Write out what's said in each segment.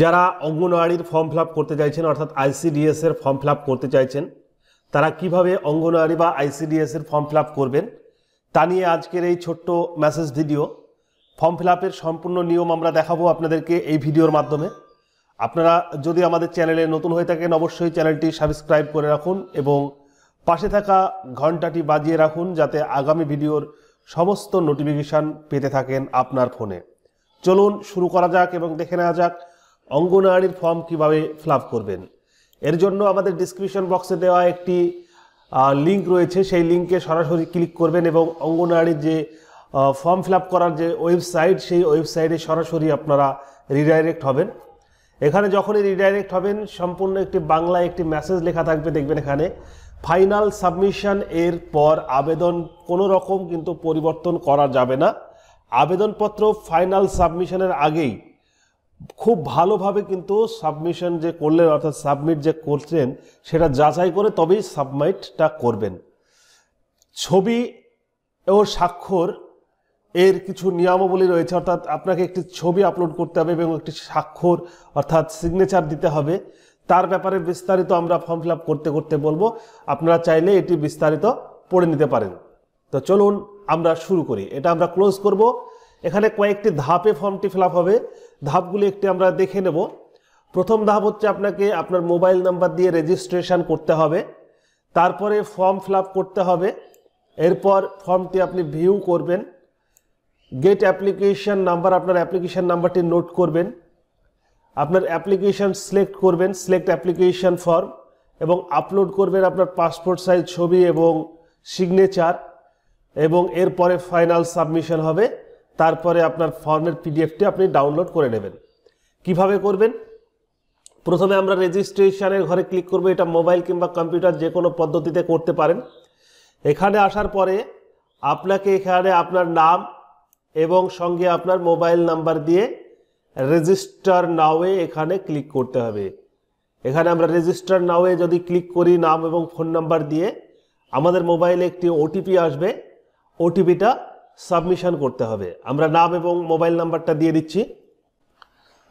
যারা অঙ্গনওয়াড়ির form fill করতে চাইছেন অর্থাৎ আইসিডিএস এর ফর্ম ফিল করতে চাইছেন তারা কিভাবে অঙ্গনওয়াড়ি বা আইসিডিএস এর ফর্ম ফিল করবেন তা নিয়ে আজকের এই ছোট্ট মেসেজ ভিডিও ফর্ম ফিল সম্পূর্ণ নিয়ম আমরা দেখাবো আপনাদেরকে এই ভিডিওর মাধ্যমে আপনারা যদি আমাদের চ্যানেলে নতুন হয়ে থাকেন অবশ্যই চ্যানেলটি সাবস্ক্রাইব করে রাখুন এবং পাশে থাকা ঘন্টাটি বাজিয়ে রাখুন যাতে আগামী ভিডিওর সমস্ত নোটিফিকেশান পেতে থাকেন আপনার ফোনে চলুন শুরু করা যাক এবং দেখে নেওয়া যাক অঙ্গনওয়াড়ির ফর্ম কিভাবে ফিল করবেন এর জন্য আমাদের ডিসক্রিপশন বক্সে দেওয়া একটি লিঙ্ক রয়েছে সেই লিঙ্কে সরাসরি ক্লিক করবেন এবং অঙ্গনওয়াড়ির যে ফর্ম ফিল করার যে ওয়েবসাইট সেই ওয়েবসাইটে সরাসরি আপনারা রিডাইরেক্ট হবেন এখানে যখনই রিডাইরেক্ট হবেন সম্পূর্ণ একটি বাংলায় একটি মেসেজ লেখা থাকবে দেখবেন এখানে ফাইনাল সাবমিশন এর পর আবেদন কোনো রকম কিন্তু পরিবর্তন করা যাবে না আবেদনপত্র ফাইনাল সাবমিশনের আগেই খুব ভালোভাবে কিন্তু সাবমিশন যে করলেন অর্থাৎ সাবমিট যে করছেন সেটা যাচাই করে তবেই সাবমিটটা করবেন ছবি ও স্বাক্ষর এর কিছু নিয়মাবলী রয়েছে অর্থাৎ আপনাকে একটি ছবি আপলোড করতে হবে এবং একটি স্বাক্ষর অর্থাৎ সিগনেচার দিতে হবে তার ব্যাপারে বিস্তারিত আমরা ফর্ম ফিল করতে করতে বলবো আপনারা চাইলে এটি বিস্তারিত পড়ে নিতে পারেন তো চলুন আমরা শুরু করি এটা আমরা ক্লোজ করব এখানে কয়েকটি ধাপে ফর্মটি ফিল হবে ধাপগুলি একটি আমরা দেখে নেব প্রথম ধাপ হচ্ছে আপনাকে আপনার মোবাইল নাম্বার দিয়ে রেজিস্ট্রেশন করতে হবে তারপরে ফর্ম ফিল করতে হবে এরপর ফর্মটি আপনি ভিউ করবেন গেট অ্যাপ্লিকেশন নাম্বার আপনার অ্যাপ্লিকেশন নাম্বারটি নোট করবেন আপনার অ্যাপ্লিকেশন সিলেক্ট করবেন সিলেক্ট অ্যাপ্লিকেশন ফর্ম এবং আপলোড করবেন আপনার পাসপোর্ট সাইজ ছবি এবং সিগনেচার এবং এরপরে ফাইনাল সাবমিশন হবে তারপরে আপনার ফর্মের পিডিএফটি আপনি ডাউনলোড করে নেবেন কিভাবে করবেন প্রথমে আমরা রেজিস্ট্রেশনের ঘরে ক্লিক করব এটা মোবাইল কিংবা কম্পিউটার যে কোনো পদ্ধতিতে করতে পারেন এখানে আসার পরে আপনাকে এখানে আপনার নাম এবং সঙ্গে আপনার মোবাইল নাম্বার দিয়ে রেজিস্টার নাওয়ে এখানে ক্লিক করতে হবে এখানে আমরা রেজিস্টার নাওয়ে যদি ক্লিক করি নাম এবং ফোন নাম্বার দিয়ে আমাদের মোবাইলে একটি ওটিপি আসবে ওটিপিটা সাবমিশন করতে হবে আমরা নাম এবং মোবাইল নাম্বারটা দিয়ে দিচ্ছি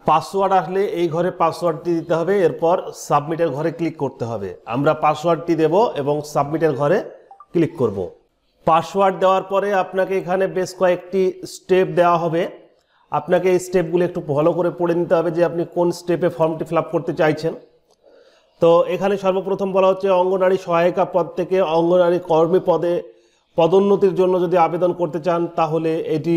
পাসওয়ার্ড আসলে এই ঘরে পাসওয়ার্ডটি দিতে হবে এরপর সাবমিটের ঘরে ক্লিক করতে হবে আমরা পাসওয়ার্ডটি দেব এবং সাবমিটের ঘরে ক্লিক করব। পাসওয়ার্ড দেওয়ার পরে আপনাকে এখানে বেশ কয়েকটি স্টেপ দেওয়া হবে আপনাকে এই স্টেপগুলো একটু ভালো করে পড়ে নিতে হবে যে আপনি কোন স্টেপে ফর্মটি ফিল করতে চাইছেন তো এখানে সর্বপ্রথম বলা হচ্ছে অঙ্গনারী সহায়িকা পদ থেকে অঙ্গনারী কর্মী পদে পদোন্নতির জন্য যদি আবেদন করতে চান তাহলে এটি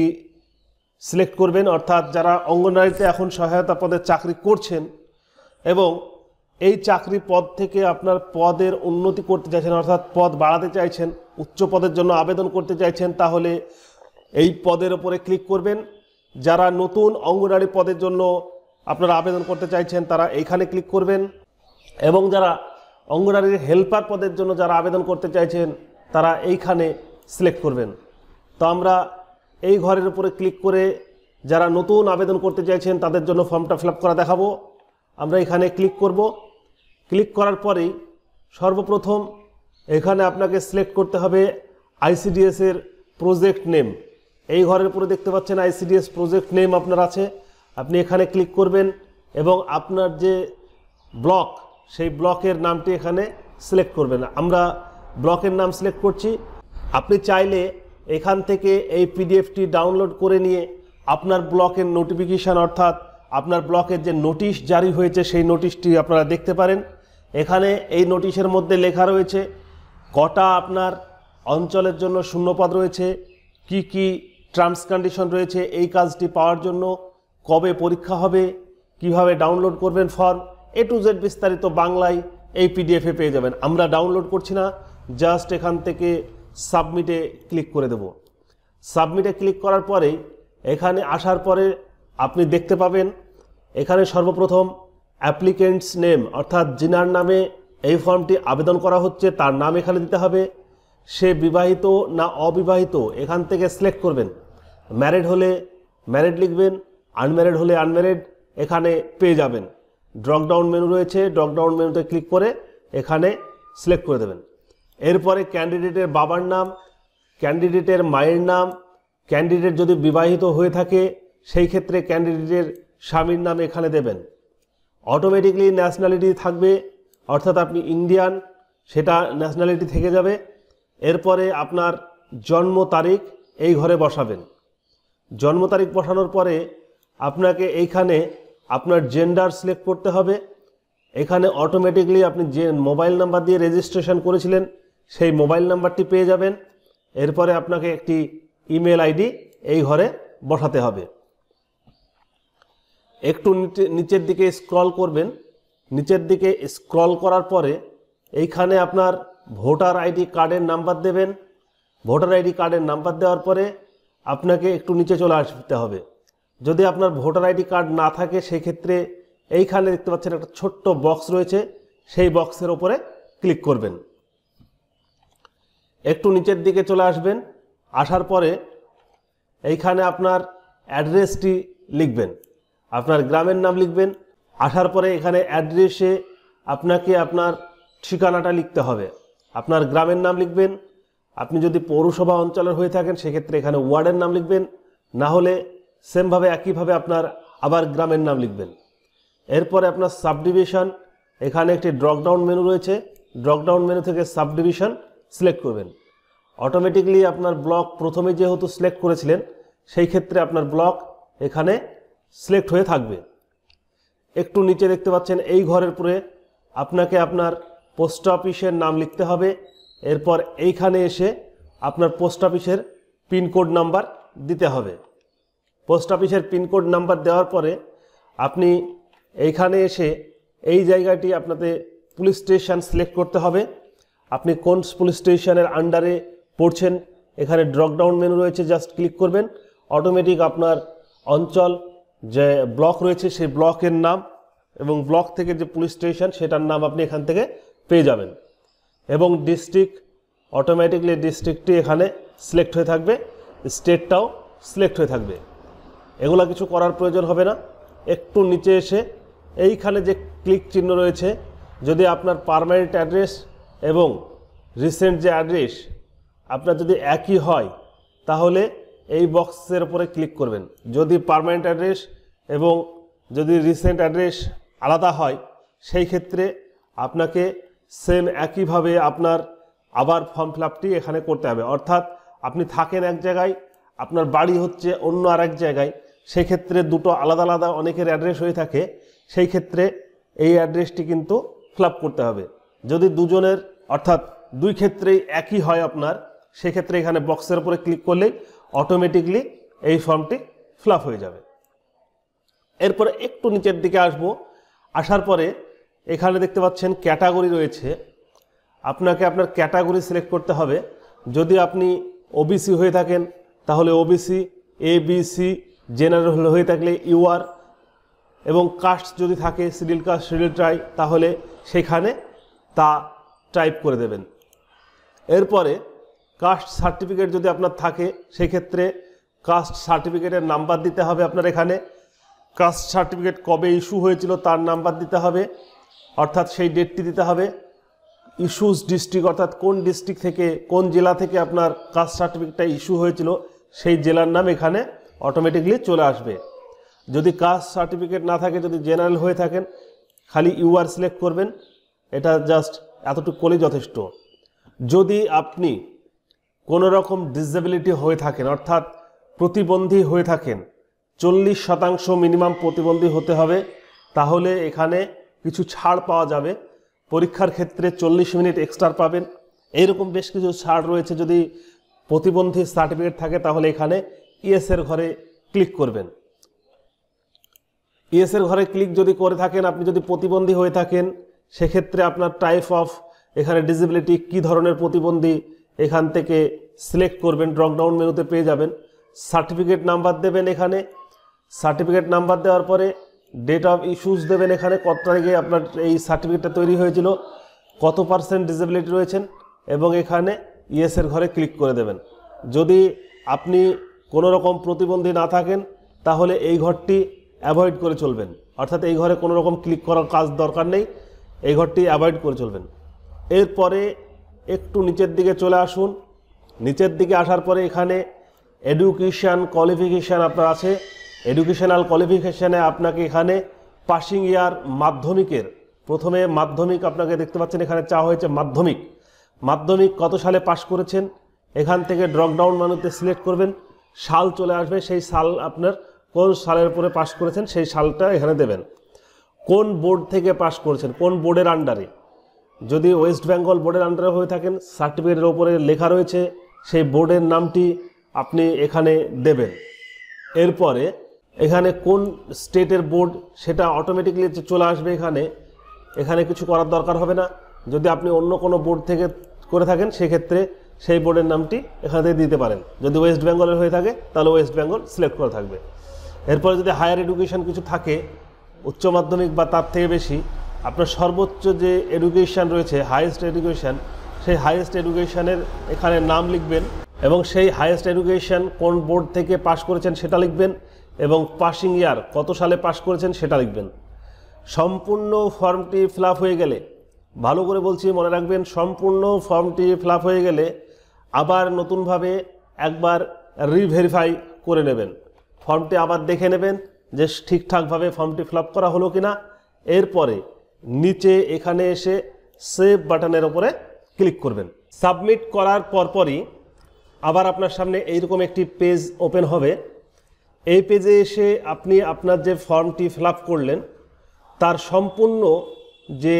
সিলেক্ট করবেন অর্থাৎ যারা অঙ্গনওয়াড়িতে এখন সহায়তা পদে চাকরি করছেন এবং এই চাকরি পদ থেকে আপনার পদের উন্নতি করতে চাইছেন অর্থাৎ পদ বাড়াতে চাইছেন উচ্চ পদের জন্য আবেদন করতে চাইছেন তাহলে এই পদের ওপরে ক্লিক করবেন যারা নতুন অঙ্গনওয়াড়ি পদের জন্য আপনারা আবেদন করতে চাইছেন তারা এইখানে ক্লিক করবেন এবং যারা অঙ্গনওয়াড়ির হেল্পার পদের জন্য যারা আবেদন করতে চাইছেন তারা এইখানে সিলেক্ট করবেন তো আমরা এই ঘরের উপরে ক্লিক করে যারা নতুন আবেদন করতে চাইছেন তাদের জন্য ফর্মটা ফিল করা দেখাবো আমরা এখানে ক্লিক করব ক্লিক করার পরেই সর্বপ্রথম এখানে আপনাকে সিলেক্ট করতে হবে আইসিডিএসের প্রজেক্ট নেম এই ঘরের উপরে দেখতে পাচ্ছেন আইসিডিএস প্রজেক্ট নেম আপনার আছে আপনি এখানে ক্লিক করবেন এবং আপনার যে ব্লক সেই ব্লকের নামটি এখানে সিলেক্ট করবেন আমরা ব্লকের নাম সিলেক্ট করছি আপনি চাইলে এখান থেকে এই পিডিএফটি ডাউনলোড করে নিয়ে আপনার ব্লকের নোটিফিকেশান অর্থাৎ আপনার ব্লকের যে নোটিশ জারি হয়েছে সেই নোটিশটি আপনারা দেখতে পারেন এখানে এই নোটিশের মধ্যে লেখা রয়েছে কটা আপনার অঞ্চলের জন্য শূন্যপদ রয়েছে কি কি টার্মস কন্ডিশন রয়েছে এই কাজটি পাওয়ার জন্য কবে পরীক্ষা হবে কিভাবে ডাউনলোড করবেন ফর্ম এ টু জেড বিস্তারিত বাংলায় এই পিডিএফে পেয়ে যাবেন আমরা ডাউনলোড করছি না জাস্ট এখান থেকে সাবমিটে ক্লিক করে দেব সাবমিটে ক্লিক করার পরে এখানে আসার পরে আপনি দেখতে পাবেন এখানে সর্বপ্রথম অ্যাপ্লিকেন্টস নেম অর্থাৎ জিনার নামে এই ফর্মটি আবেদন করা হচ্ছে তার নাম এখানে দিতে হবে সে বিবাহিত না অবিবাহিত এখান থেকে সিলেক্ট করবেন ম্যারেড হলে ম্যারেড লিখবেন আনম্যারেড হলে আনম্যারেড এখানে পেয়ে যাবেন ড্রপডাউন মেনু রয়েছে ড্রপডাউন মেনুতে ক্লিক করে এখানে সিলেক্ট করে দেবেন এরপরে ক্যান্ডিডেটের বাবার নাম ক্যান্ডিডেটের মায়ের নাম ক্যান্ডিডেট যদি বিবাহিত হয়ে থাকে সেই ক্ষেত্রে ক্যান্ডিডেটের স্বামীর নাম এখানে দেবেন অটোমেটিকলি ন্যাশনালিটি থাকবে অর্থাৎ আপনি ইন্ডিয়ান সেটা ন্যাশনালিটি থেকে যাবে এরপরে আপনার জন্ম তারিখ এই ঘরে বসাবেন জন্ম তারিখ বসানোর পরে আপনাকে এইখানে আপনার জেন্ডার সিলেক্ট করতে হবে এখানে অটোমেটিকলি আপনি যে মোবাইল নাম্বার দিয়ে রেজিস্ট্রেশন করেছিলেন সেই মোবাইল নাম্বারটি পেয়ে যাবেন এরপরে আপনাকে একটি ইমেল আইডি এই ঘরে বসাতে হবে একটু নিচের দিকে স্ক্রল করবেন নিচের দিকে স্ক্রল করার পরে এইখানে আপনার ভোটার আইডি কার্ডের নাম্বার দেবেন ভোটার আইডি কার্ডের নাম্বার দেওয়ার পরে আপনাকে একটু নিচে চলে আসতে হবে যদি আপনার ভোটার আইডি কার্ড না থাকে সেক্ষেত্রে এইখানে দেখতে পাচ্ছেন একটা ছোট্ট বক্স রয়েছে সেই বক্সের ওপরে ক্লিক করবেন একটু নিচের দিকে চলে আসবেন আসার পরে এইখানে আপনার অ্যাড্রেসটি লিখবেন আপনার গ্রামের নাম লিখবেন আসার পরে এখানে অ্যাড্রেসে আপনাকে আপনার ঠিকানাটা লিখতে হবে আপনার গ্রামের নাম লিখবেন আপনি যদি পৌরসভা অঞ্চলের হয়ে থাকেন সেক্ষেত্রে এখানে ওয়ার্ডের নাম লিখবেন না হলে সেমভাবে একইভাবে আপনার আবার গ্রামের নাম লিখবেন এরপরে আপনার সাবডিভিশন এখানে একটি ড্রপডাউন মেনু রয়েছে ড্রপডাউন মেনু থেকে সাবডিভিশন সিলেক্ট করবেন অটোমেটিকলি আপনার ব্লক প্রথমে যেহেতু সিলেক্ট করেছিলেন সেই ক্ষেত্রে আপনার ব্লক এখানে সিলেক্ট হয়ে থাকবে একটু নিচে দেখতে পাচ্ছেন এই ঘরের পরে আপনাকে আপনার পোস্ট অফিসের নাম লিখতে হবে এরপর এইখানে এসে আপনার পোস্ট অফিসের পিনকোড নাম্বার দিতে হবে পোস্ট অফিসের পিনকোড নাম্বার দেওয়ার পরে আপনি এইখানে এসে এই জায়গাটি আপনাদের পুলিশ স্টেশন সিলেক্ট করতে হবে আপনি কোন পুলিশ স্টেশনের আন্ডারে পড়ছেন এখানে ড্রপডাউন মেনু রয়েছে জাস্ট ক্লিক করবেন অটোমেটিক আপনার অঞ্চল যে ব্লক রয়েছে সেই ব্লকের নাম এবং ব্লক থেকে যে পুলিশ স্টেশন সেটার নাম আপনি এখান থেকে পেয়ে যাবেন এবং ডিস্ট্রিক্ট অটোমেটিকলি ডিস্ট্রিক্টটি এখানে সিলেক্ট হয়ে থাকবে স্টেটটাও সিলেক্ট হয়ে থাকবে এগুলো কিছু করার প্রয়োজন হবে না একটু নিচে এসে এইখানে যে ক্লিক চিহ্ন রয়েছে যদি আপনার পারমানেন্ট অ্যাড্রেস এবং রিসেন্ট যে অ্যাড্রেস আপনার যদি একই হয় তাহলে এই বক্সের উপরে ক্লিক করবেন যদি পারমানেন্ট অ্যাড্রেস এবং যদি রিসেন্ট অ্যাড্রেস আলাদা হয় সেই ক্ষেত্রে আপনাকে সেম একইভাবে আপনার আবার ফর্ম ফিল এখানে করতে হবে অর্থাৎ আপনি থাকেন এক জায়গায় আপনার বাড়ি হচ্ছে অন্য আর এক জায়গায় সেক্ষেত্রে দুটো আলাদা আলাদা অনেকের অ্যাড্রেস হয়ে থাকে সেই ক্ষেত্রে এই অ্যাড্রেসটি কিন্তু ফিল করতে হবে যদি দুজনের অর্থাৎ দুই ক্ষেত্রেই একই হয় আপনার সেক্ষেত্রে এখানে বক্সের উপরে ক্লিক করলেই অটোমেটিকলি এই ফর্মটি ফিল হয়ে যাবে এরপরে একটু নিচের দিকে আসব আসার পরে এখানে দেখতে পাচ্ছেন ক্যাটাগরি রয়েছে আপনাকে আপনার ক্যাটাগরি সিলেক্ট করতে হবে যদি আপনি ওবিসি হয়ে থাকেন তাহলে ওবিসি এ বিসি জেনারেল হয়ে থাকলে ইউআর এবং কাস্ট যদি থাকে সিডিল কাস্ট সিডিল ট্রাই তাহলে সেখানে তা টাইপ করে দেবেন এরপরে কাস্ট সার্টিফিকেট যদি আপনার থাকে সেক্ষেত্রে কাস্ট সার্টিফিকেটের নাম্বার দিতে হবে আপনার এখানে কাস্ট সার্টিফিকেট কবে ইস্যু হয়েছিল তার নাম্বার দিতে হবে অর্থাৎ সেই ডেটটি দিতে হবে ইস্যুস ডিস্ট্রিক্ট অর্থাৎ কোন ডিস্ট্রিক্ট থেকে কোন জেলা থেকে আপনার কাস্ট সার্টিফিকেটটা ইস্যু হয়েছিল সেই জেলার নাম এখানে অটোমেটিকলি চলে আসবে যদি কাস্ট সার্টিফিকেট না থাকে যদি জেনারেল হয়ে থাকেন খালি ইউআর সিলেক্ট করবেন এটা জাস্ট এতটুকু করলেই যথেষ্ট যদি আপনি কোনো রকম ডিসেবিলিটি হয়ে থাকেন অর্থাৎ প্রতিবন্ধী হয়ে থাকেন চল্লিশ শতাংশ মিনিমাম প্রতিবন্ধী হতে হবে তাহলে এখানে কিছু ছাড় পাওয়া যাবে পরীক্ষার ক্ষেত্রে চল্লিশ মিনিট এক্সট্রা পাবেন এইরকম বেশ কিছু ছাড় রয়েছে যদি প্রতিবন্ধী সার্টিফিকেট থাকে তাহলে এখানে ইএসের e ঘরে ক্লিক করবেন ইএসের e ঘরে ক্লিক যদি করে থাকেন আপনি যদি প্রতিবন্ধী হয়ে থাকেন সেক্ষেত্রে আপনার টাইপ অফ এখানে ডিসেবিলিটি কি ধরনের প্রতিবন্ধী এখান থেকে সিলেক্ট করবেন ড্রপডাউন মেনুতে পেয়ে যাবেন সার্টিফিকেট নাম্বার দেবেন এখানে সার্টিফিকেট নাম্বার দেওয়ার পরে ডেট অফ ইস্যুস দেবেন এখানে কত তারিখে আপনার এই সার্টিফিকেটটা তৈরি হয়েছিল কত পার্সেন্ট ডিসেবিলিটি রয়েছেন এবং এখানে ইয়েসের ঘরে ক্লিক করে দেবেন যদি আপনি কোনো রকম প্রতিবন্ধী না থাকেন তাহলে এই ঘরটি অ্যাভয়েড করে চলবেন অর্থাৎ এই ঘরে কোনো রকম ক্লিক করার কাজ দরকার নেই এই ঘরটি অ্যাভয়েড করে চলবেন এরপরে একটু নিচের দিকে চলে আসুন নিচের দিকে আসার পরে এখানে এডুকেশান কোয়ালিফিকেশান আপনার আছে এডুকেশনাল কোয়ালিফিকেশানে আপনাকে এখানে পাসিং ইয়ার মাধ্যমিকের প্রথমে মাধ্যমিক আপনাকে দেখতে পাচ্ছেন এখানে চা হয়েছে মাধ্যমিক মাধ্যমিক কত সালে পাশ করেছেন এখান থেকে ড্রপডাউন মানুতে সিলেক্ট করবেন সাল চলে আসবে সেই সাল আপনার কোন সালের উপরে পাশ করেছেন সেই সালটা এখানে দেবেন কোন বোর্ড থেকে পাশ করেছেন কোন বোর্ডের আন্ডারে যদি ওয়েস্ট বেঙ্গল বোর্ডের আন্ডারে হয়ে থাকেন সার্টিফিকেটের ওপরে লেখা রয়েছে সেই বোর্ডের নামটি আপনি এখানে দেবেন এরপরে এখানে কোন স্টেটের বোর্ড সেটা অটোমেটিকলি চলে আসবে এখানে এখানে কিছু করার দরকার হবে না যদি আপনি অন্য কোনো বোর্ড থেকে করে থাকেন সেক্ষেত্রে সেই বোর্ডের নামটি এখান থেকে দিতে পারেন যদি ওয়েস্ট বেঙ্গলের হয়ে থাকে তাহলে ওয়েস্ট বেঙ্গল সিলেক্ট করা থাকবে এরপরে যদি হায়ার এডুকেশন কিছু থাকে উচ্চ মাধ্যমিক বা তার থেকে বেশি আপনার সর্বোচ্চ যে এডুকেশান রয়েছে হায়েস্ট এডুকেশান সেই হায়েস্ট এডুকেশানের এখানে নাম লিখবেন এবং সেই হায়েস্ট এডুকেশান কোন বোর্ড থেকে পাশ করেছেন সেটা লিখবেন এবং পাসিং ইয়ার কত সালে পাশ করেছেন সেটা লিখবেন সম্পূর্ণ ফর্মটি ফিল হয়ে গেলে ভালো করে বলছি মনে রাখবেন সম্পূর্ণ ফর্মটি ফিল হয়ে গেলে আবার নতুনভাবে একবার রিভেরিফাই করে নেবেন ফর্মটি আবার দেখে নেবেন যে ঠিকঠাকভাবে ফর্মটি ফিল করা হলো কি না এরপরে নিচে এখানে এসে সেভ বাটনের ওপরে ক্লিক করবেন সাবমিট করার পরপরই আবার আপনার সামনে এইরকম একটি পেজ ওপেন হবে এই পেজে এসে আপনি আপনার যে ফর্মটি ফিল করলেন তার সম্পূর্ণ যে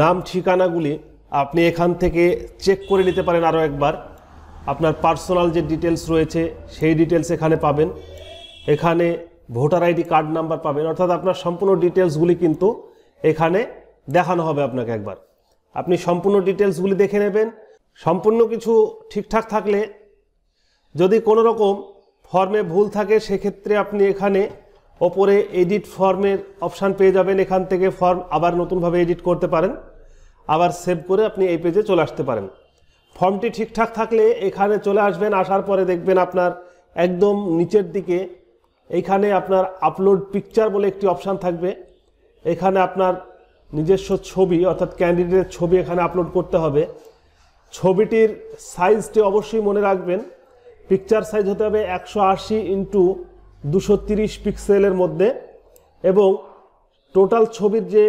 নাম ঠিকানাগুলি আপনি এখান থেকে চেক করে নিতে পারেন আরও একবার আপনার পার্সোনাল যে ডিটেলস রয়েছে সেই ডিটেলস এখানে পাবেন এখানে ভোটার আইডি কার্ড নাম্বার পাবেন অর্থাৎ আপনার সম্পূর্ণ ডিটেলসগুলি কিন্তু এখানে দেখানো হবে আপনাকে একবার আপনি সম্পূর্ণ ডিটেলসগুলি দেখে নেবেন সম্পূর্ণ কিছু ঠিকঠাক থাকলে যদি কোনো রকম ফর্মে ভুল থাকে সেক্ষেত্রে আপনি এখানে ওপরে এডিট ফর্মের অপশান পেয়ে যাবেন এখান থেকে ফর্ম আবার নতুনভাবে এডিট করতে পারেন আবার সেভ করে আপনি এই পেজে চলে আসতে পারেন ফর্মটি ঠিকঠাক থাকলে এখানে চলে আসবেন আসার পরে দেখবেন আপনার একদম নিচের দিকে এইখানে আপনার আপলোড পিকচার বলে একটি অপশান থাকবে এখানে আপনার নিজস্ব ছবি অর্থাৎ ক্যান্ডিডেটের ছবি এখানে আপলোড করতে হবে ছবিটির সাইজটি অবশ্যই মনে রাখবেন পিকচার সাইজ হতে হবে একশো আশি ইন্টু দুশো তিরিশ পিক্সেলের মধ্যে এবং টোটাল ছবির যে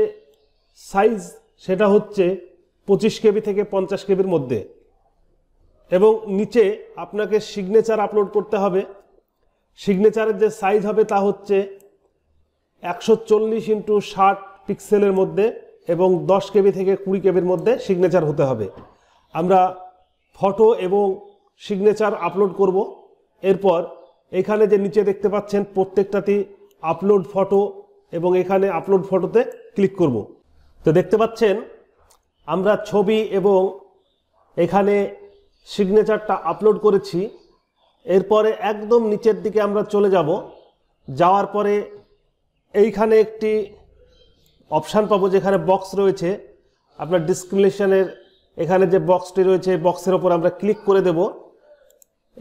সাইজ সেটা হচ্ছে পঁচিশ কেবি থেকে পঞ্চাশ কেবির মধ্যে এবং নিচে আপনাকে সিগনেচার আপলোড করতে হবে সিগনেচারের যে সাইজ হবে তা হচ্ছে একশো চল্লিশ ইন্টু ষাট পিক্সেলের মধ্যে এবং দশ কেবি থেকে কুড়ি কেবির মধ্যে সিগনেচার হতে হবে আমরা ফটো এবং সিগনেচার আপলোড করব এরপর এখানে যে নিচে দেখতে পাচ্ছেন প্রত্যেকটাতেই আপলোড ফটো এবং এখানে আপলোড ফটোতে ক্লিক করব তো দেখতে পাচ্ছেন আমরা ছবি এবং এখানে সিগনেচারটা আপলোড করেছি এরপরে একদম নিচের দিকে আমরা চলে যাব যাওয়ার পরে এইখানে একটি অপশান পাবো যেখানে বক্স রয়েছে আপনার ডিসক্রিমিনেশনের এখানে যে বক্সটি রয়েছে এই বক্সের ওপর আমরা ক্লিক করে দেব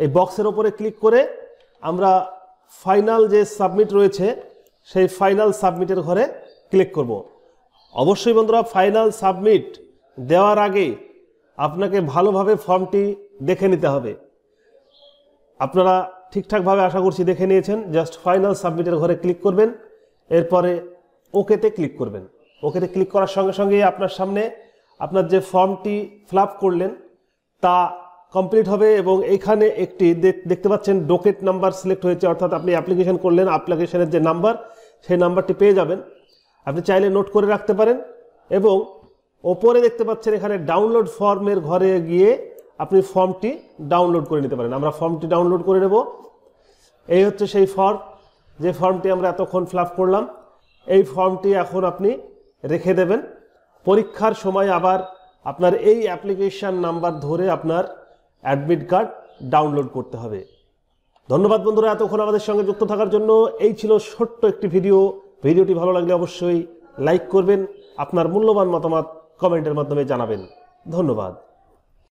এই বক্সের ওপরে ক্লিক করে আমরা ফাইনাল যে সাবমিট রয়েছে সেই ফাইনাল সাবমিটের ঘরে ক্লিক করব। অবশ্যই বন্ধুরা ফাইনাল সাবমিট দেওয়ার আগে আপনাকে ভালোভাবে ফর্মটি দেখে নিতে হবে আপনারা ঠিকঠাকভাবে আশা করছি দেখে নিয়েছেন জাস্ট ফাইনাল সাবমিটের ঘরে ক্লিক করবেন এরপরে ওকেতে ক্লিক করবেন ওকেতে ক্লিক করার সঙ্গে সঙ্গে আপনার সামনে আপনার যে ফর্মটি ফ্লাপ করলেন তা কমপ্লিট হবে এবং এইখানে একটি দেখতে পাচ্ছেন ডোকেট নাম্বার সিলেক্ট হয়েছে অর্থাৎ আপনি অ্যাপ্লিকেশন করলেন অ্যাপ্লিকেশনের যে নাম্বার সেই নাম্বারটি পেয়ে যাবেন আপনি চাইলে নোট করে রাখতে পারেন এবং ওপরে দেখতে পাচ্ছেন এখানে ডাউনলোড ফর্মের ঘরে গিয়ে আপনি ফর্মটি ডাউনলোড করে নিতে পারেন আমরা ফর্মটি ডাউনলোড করে নেব এই হচ্ছে সেই ফর্ম যে ফর্মটি আমরা এতক্ষণ ফিল করলাম এই ফর্মটি এখন আপনি রেখে দেবেন পরীক্ষার সময় আবার আপনার এই অ্যাপ্লিকেশান নাম্বার ধরে আপনার অ্যাডমিট কার্ড ডাউনলোড করতে হবে ধন্যবাদ বন্ধুরা এতক্ষণ আমাদের সঙ্গে যুক্ত থাকার জন্য এই ছিল ছোট্ট একটি ভিডিও ভিডিওটি ভালো লাগলে অবশ্যই লাইক করবেন আপনার মূল্যবান মতামত কমেন্টের মাধ্যমে জানাবেন ধন্যবাদ